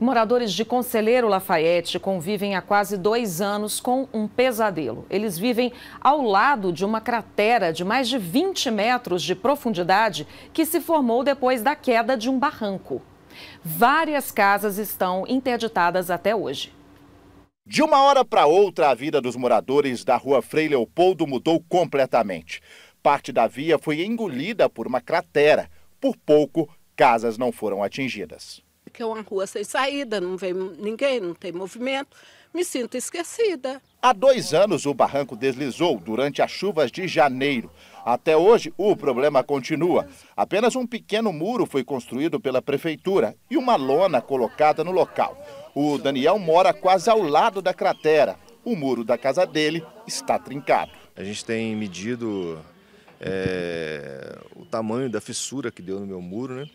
Moradores de Conselheiro Lafayette convivem há quase dois anos com um pesadelo. Eles vivem ao lado de uma cratera de mais de 20 metros de profundidade que se formou depois da queda de um barranco. Várias casas estão interditadas até hoje. De uma hora para outra, a vida dos moradores da rua Frei Leopoldo mudou completamente. Parte da via foi engolida por uma cratera. Por pouco, casas não foram atingidas que é uma rua sem saída, não vem ninguém, não tem movimento. Me sinto esquecida. Há dois anos o barranco deslizou durante as chuvas de janeiro. Até hoje o problema continua. Apenas um pequeno muro foi construído pela prefeitura e uma lona colocada no local. O Daniel mora quase ao lado da cratera. O muro da casa dele está trincado. A gente tem medido é, o tamanho da fissura que deu no meu muro, né?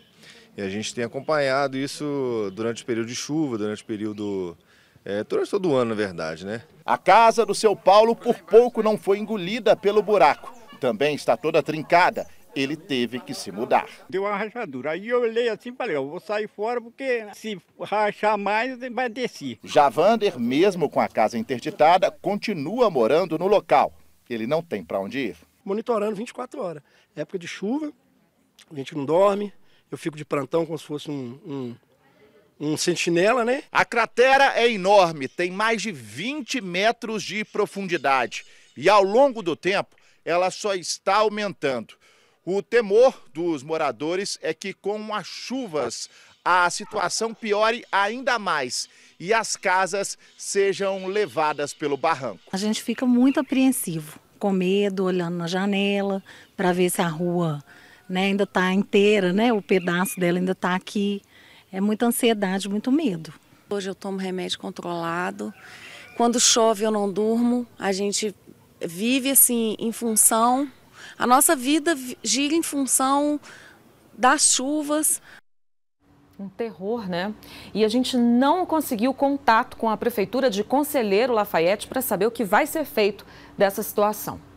E a gente tem acompanhado isso durante o período de chuva, durante o período. É, durante todo o ano, na verdade, né? A casa do seu Paulo por pouco não foi engolida pelo buraco. Também está toda trincada. Ele teve que se mudar. Deu uma rachadura. Aí eu olhei assim e falei: eu vou sair fora porque se rachar mais, vai descer. Javander, mesmo com a casa interditada, continua morando no local. Ele não tem para onde ir. Monitorando 24 horas. Época de chuva, a gente não dorme, eu fico de plantão como se fosse um, um um sentinela, né? A cratera é enorme, tem mais de 20 metros de profundidade e ao longo do tempo ela só está aumentando. O temor dos moradores é que com as chuvas a situação piore ainda mais e as casas sejam levadas pelo barranco. A gente fica muito apreensivo, com medo, olhando na janela para ver se a rua né, ainda está inteira, né, o pedaço dela ainda está aqui. É muita ansiedade, muito medo. Hoje eu tomo remédio controlado. Quando chove eu não durmo. A gente vive assim em função. A nossa vida gira em função das chuvas. Um terror, né? E a gente não conseguiu contato com a prefeitura de Conselheiro Lafayette para saber o que vai ser feito dessa situação.